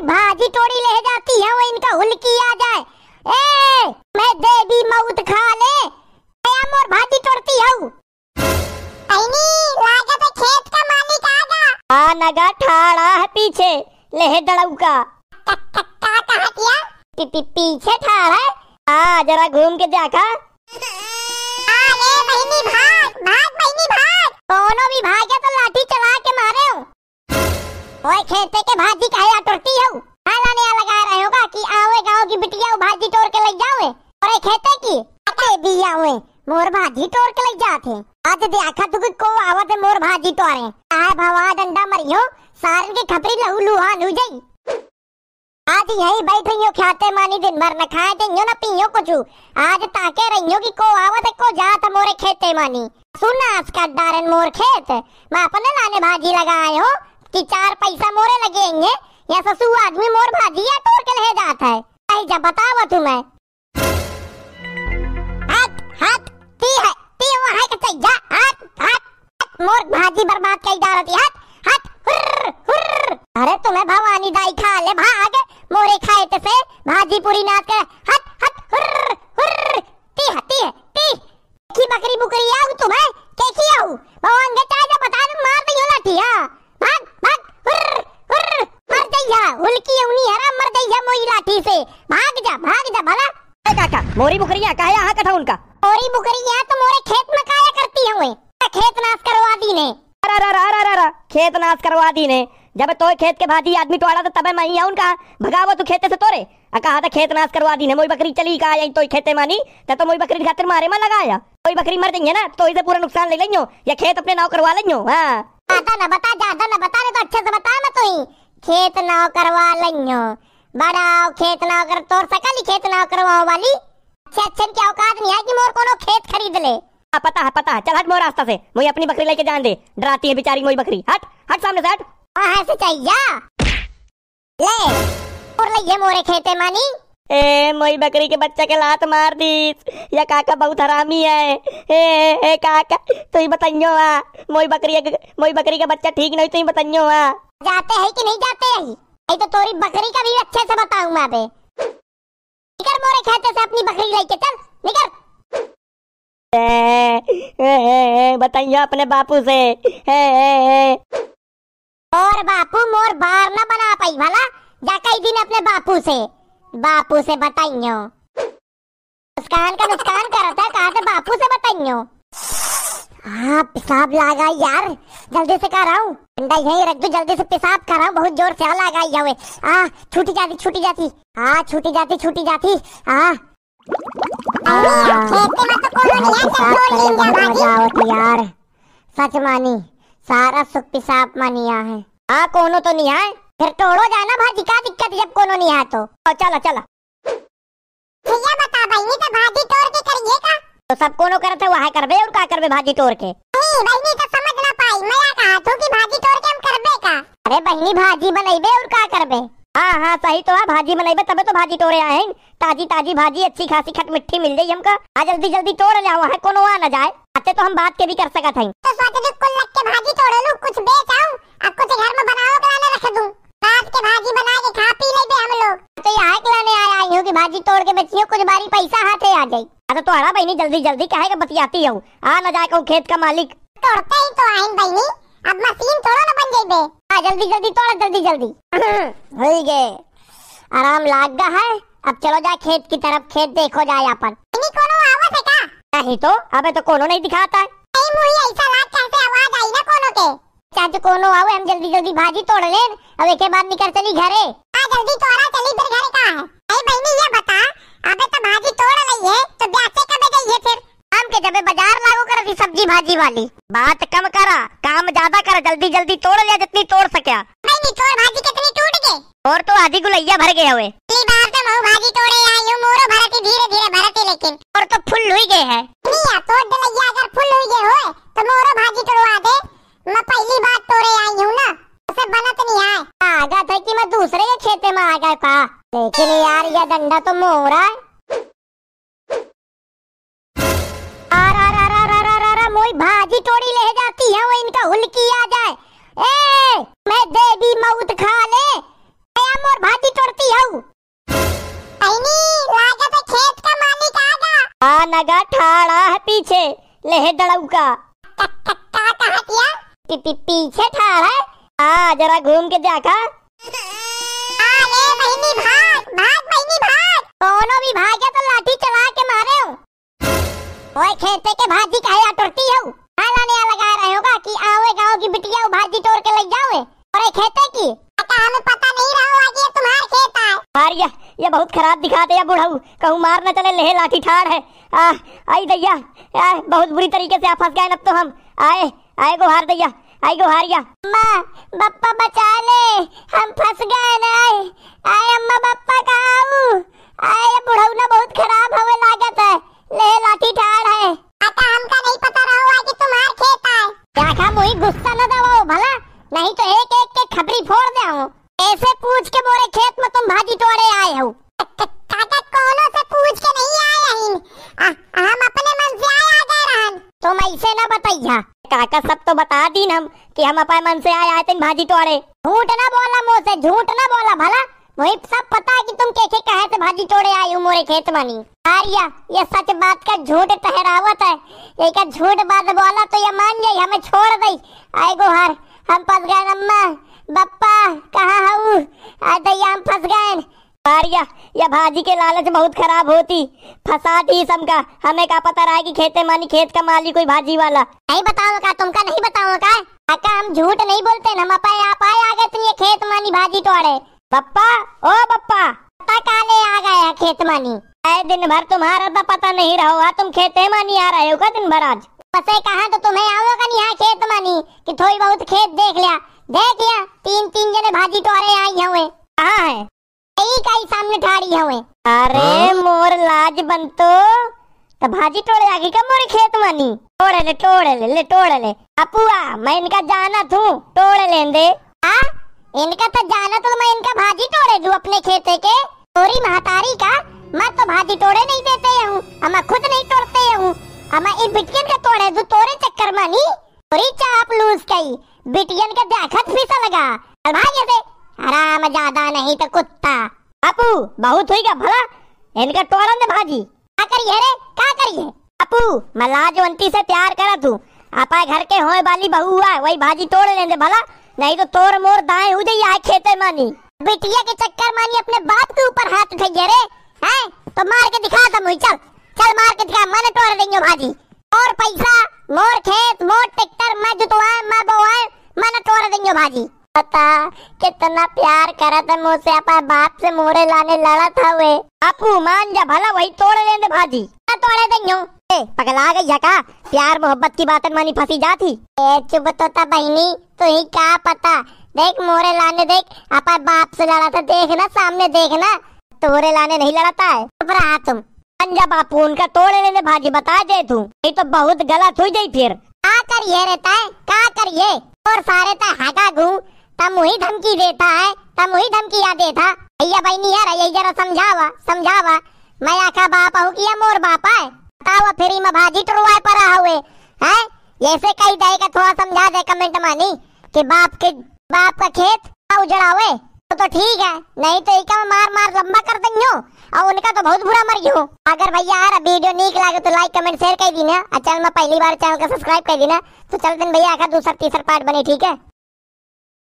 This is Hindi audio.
कोई भाजी टोड़ी ले जाती है वो इनका हुलकी आ जाए ए मैं दे देवी मौत खा ले आया मोर भाजी टोड़ती हूं आईनी लागे तो खेत का मालिक आ आगा आ नगा ठाड़ा है पीछे लेहे दड़ऊ का का कहा किया पी, पी, पीछे ठाड़ा है आ जरा घूम के देखा आ ये बहिनी भाग भाग बहिनी भाग दोनों भी भाग गया तो लाठी चला के मारे हो ओए खेत के भाजी का काहे आटरती हो हाला ने लगा रहे होगा कि आवे गांव की बिटिया भाजी तोड़ के ले जावे और खेत की अरे बिया हुए मोर भाजी तोड़ के ले जाते आज देखा तू को आवत मोर भाजी तोड़े आ भवा डंडा मरियो सारन के खपरी लहू लुहा लु जाई आज यही बैठ रही खाते मानी दिन भर न खाए तो न पियो कुछ आज ताके रही कि को आवत को जात मोरे खेते मानी सुना आज का डारन मोर खेत मैं अपने लाने भाजी लगाए हो कि चार पैसा मोरे लगेंगे या ससु आदमी मोर भाजिया तोड़ के ले जाता है जब बतावा तुम्हें मोर भाजी बर्बाद कई रही हुर हुर अरे तुम्हें भवानी दाई खा ले भाग मोरे खाए ते से भाजी पूरी हुर हुर ती है ती की बकरी बुकरी आऊ तुम्हें कैसी आऊ के चाय बता दो मार दियो भाग हुर, हुर, मर जइया उल्की उनी हरा मर जइया मोई लाठी से भाग जा भाग जा भला ए काका मोरी बुकरिया काहे आहा कथा उनका मोरी बुकरिया तो मोरे खेत में काया करती हवे खेत नाश करवा दी ने अरे अरे अरे अरे खेत नाश करवा दी ने जब तो खेत के भाती आदमी टोड़ा था तब मैं ही आऊं कहा भगावो तू खेते से तोरे आ कहा था खेत नाश करवा दी ने मोई बकरी चली कहा यही तो खेते मानी ते तो मोई बकरी खातिर मारे में लगाया कोई बकरी मर जाइए ना तो इसे पूरा नुकसान ले लेंगे या खेत अपने नाव करवा लेंगे हाँ ज्यादा ना बता ज्यादा ना बता नहीं तो अच्छे से बता मैं तो ही खेत ना करवा लियो बड़ा खेत ना कर तोर सकल खेत ना करवाओ वाली अच्छे अच्छे की औकात नहीं है कि मोर कोनो खेत खरीद ले आ, हाँ, पता है पता है चल हट मोर रास्ता से मुझे अपनी बकरी लेके जान दे डराती है बेचारी मोई बकरी हट हट सामने से हट हाँ, हाँ, ऐसे चाहिए ले और ले ये मोरे खेते मानी ए मोई बकरी के बच्चा के लात मार दी या काका बहुत हरामी है ए, ए काका तो ही बताइयो आ मोई बकरी मोई बकरी का बच्चा ठीक नहीं तो ही बताइयो आ जाते है कि नहीं जाते रही तो तोरी बकरी का भी अच्छे से बताऊं मैं बे निकल मोरे खेत से अपनी बकरी लेके चल निकर बताइयो अपने बापू से ए, ए, ए। और बापू मोर बार ना बना पाई भला जा कई दिन अपने बापू से बापू से बताइयो मुस्कान का नुकसान करता था कहा से बापू से बताइयो हाँ पिसाब लागा यार जल्दी से कर रहा हूँ अंडा यहीं रख दो जल्दी से पिसाब कर रहा हूँ बहुत जोर से हाँ लागा हुए आ छूटी जाती छूटी जाती हाँ छूटी जाती छूटी जाती हाँ यार सच मानी सारा सुख पिसाब मानिया है हाँ कोनो तो नहीं आए फिर तोड़ो जाना भाजी का दिक्कत जब कोनो नहीं आ तो चलो हाँ, चलो भैया बता बहनी तो भाजी तोड़ के करिए का तो सब कोनो करत है वहां करबे और का करबे भाजी तोड़ के नहीं बहनी तो समझ ना पाई मैं आ कहा तो कि भाजी तोड़ के हम करबे का अरे बहनी भाजी बनैबे और का करबे हां हां सही तो है भाजी बनैबे तबे तो भाजी तोड़े आए हैं ताजी ताजी भाजी अच्छी खासी खट मिट्टी मिल जाये हमका आ जल्दी जल्दी तोड़ जाओ है कोनो आ ना जाए आते तो हम बात के भी कर सकत हैं तो सोचे कि कुल लग के भाजी तोड़ लूं कुछ बेच आऊं आपको कुछ घर में बनाओ के लाने रख दूं सांप के भाजी बना के खा पी लेते हम लोग तो यहाँ खिलाने आया आई हो कि भाजी तोड़ के बेचियो कुछ बारी पैसा हाथे आ जाए अरे तो हरा बहनी जल्दी जल्दी कहे का बतियाती हूँ आ न जाए कहूँ खेत का मालिक तोड़ते ही तो आइन बहनी अब मशीन तोड़ो ना बन जाए जाइबे आ जल्दी जल्दी तोड़ जल्दी जल्दी हो गए आराम लाग गया है अब चलो जाए खेत की तरफ खेत देखो जाए अपन नहीं तो अबे तो कोनो नहीं दिखाता है ऐसा लाग कैसे आवाज आई ना कोनो के चाचू तो कोनो आओ हम जल्दी जल्दी भाजी तोड़ लेन अब एके बाद निकल चली घरे आ जल्दी तोरा चली फिर घरे का है अरे बहनी ये बता अबे तो भाजी तोड़ लई है तो बेचे कबे गई है फिर हम के जबे बाजार लागो कर दी सब्जी भाजी वाली बात कम करा काम ज्यादा करा जल्दी जल्दी तोड़ लिया जितनी तोड़ सक्या नहीं नहीं तोड़ भाजी कितनी टूट गई और तो आधी गुलैया भर गया हुए अगली बार तो मऊ भाजी तोड़े आई हूं मोरो भरती धीरे धीरे भरती लेकिन और तो फुल हुई गए है नहीं तो गुलैया अगर फुल हुई गए हो तो मोरो भाजी तोड़वा दे मैं पहली बार तोरे आई हूँ ना उसे बनत नहीं आए आ गया था कि मैं दूसरे के खेते में आ गया था लेकिन यार ये डंडा तो मोरा है भाजी टोड़ी ले जाती है वो इनका हुलकी आ जाए ए मैं दे देवी मौत खा ले आया मोर भाजी टोड़ती हूँ अइनी लागत खेत का मालिक आ गया आ नगा ठाड़ा है पीछे लेह दड़ऊ का पी, पी, पीछे ठहर है आ जरा घूम के देखा भी तो लाठी चला के मारे ओए खेते के भाजी हो हाला नया लगा रहे होगा कि आवे गांव की बिटिया भाजी तोड़ के ले जावे और खेते की हमें पता नहीं रहा होगा कि ये तुम्हार खेत है ये ये बहुत खराब दिखाते हैं बुढ़ाऊ कहूं मार ना चले लेहे लाठी ठाड़ है आ आई दैया बहुत बुरी तरीके से आ फंस गए अब तो हम आए आई आएगो हार दैया आएगो हार गया अम्मा बप्पा बचा ले हम फंस गए ना आए आए अम्मा बप्पा कहां हूं आए बुढ़ऊ ना बहुत खराब होवे लागत है ले लाठी ठाड़ है भैया काका सब तो बता दी हम कि हम अपने मन से आए आए तो भाजी तोड़े झूठ ना बोला मुँह से झूठ ना बोला भला वही सब पता है कि तुम कैसे कहे से भाजी तोड़े आई हूँ मोरे खेत मानी आर्या ये सच बात का झूठ ठहरावत है ये का झूठ बात बोला तो ये मान जाए हमें छोड़ दे आए गुहार हम फंस गए अम्मा बप्पा कहाँ हूँ आए तो हम फंस गए भारिया या भाजी के लालच बहुत खराब होती फसाद ही सम का हमें का पता रहा कि खेते मानी खेत का माली कोई भाजी वाला नहीं बताओ का तुमका नहीं बताओ का अका हम झूठ नहीं बोलते हम अपा आप आए आ गए तुम ये खेत मानी भाजी तोड़े पप्पा ओ पप्पा पता का ले आ गया खेत मानी आए दिन भर तुम्हारा तो पता नहीं रहो आ तुम खेते मानी आ रहे हो का दिन भर आज पसे कहा तो तुम्हें आओ का नहीं हाँ, खेत मानी की थोड़ी बहुत खेत देख लिया देख लिया तीन तीन जने भाजी तोड़े आई हुए कहाँ है कई कई सामने ठाड़ी हवे अरे हाँ? मोर लाज बन तो भाजी टोड़ जागी का मोर खेत मानी टोड़ ले टोड़ ले ले टोड़ ले अपुआ मैं इनका जाना थू टोड़ लेंदे आ इनका तो जाना तो मैं इनका भाजी तोड़े दू अपने खेत के तोरी महतारी का मैं तो भाजी तोड़े नहीं देते हूँ हम खुद नहीं तोड़ते हूँ हम ये बिटकिन का तोड़े दू तोरे चक्कर मानी तोरी चाप लूज कई बिटियन का देखत फीसा लगा भाग से हराम ज्यादा नहीं तो कुत्ता अपू बहुत हुई क्या भला इनका टोरन भाजी का करिए रे का करिए बापू मल्लाह जो अंती से प्यार करा तू आपा घर के होए वाली बहू हुआ वही भाजी तोड़ लेने भला नहीं तो तोर मोर दाएं हो जाइए आए खेते मानी बिटिया के चक्कर मानी अपने बाप के ऊपर हाथ उठाइए रे हैं तो मार के दिखा दम हुई चल चल मार के दिखा मन तोड़ देंगे भाजी और पैसा मोर खेत मोर ट्रैक्टर मैं जुतवा मैं बोआ मन तोड़ देंगे भाजी था कितना प्यार करा था मुझसे अपने बाप से मोरे लाने लड़ा था वे आपू मान जा भला वही तोड़ लेने भाजी तोड़े देंगे तो ए पगला गई का प्यार मोहब्बत की बात मानी फंसी जाती चुप तो था बहनी तो ही क्या पता देख मोरे लाने देख अपना बाप से लड़ा था देखना सामने देखना तोरे लाने नहीं लड़ाता है चुप रहा तुम पंजा बापू उनका तोड़ लेने भाजी बता दे तू ये तो बहुत गलत हो गई फिर का करिए रहता है का करिए और सारे तो हाका घूम तब वही धमकी देता है तब धमकी धमकिया देता भैया भाई नहीं यार यही जरा समझावा समझावा मैं आका बाप हूँ कि मोर बाप है बताओ फिर मैं भाजी पर पड़ा हुए है जैसे कही जाएगा थोड़ा समझा दे कमेंट मानी कि बाप के बाप का खेत उजड़ा हुए तो, तो ठीक है नहीं तो इका मार मार लंबा कर देंगे और उनका तो बहुत बुरा मर गयो अगर भैया यार वीडियो नीक लागे तो लाइक कमेंट शेयर कर देना और चैनल में पहली बार चैनल का सब्सक्राइब कर देना तो चल दिन भैया आखिर दूसरा तीसरा पार्ट बने ठीक है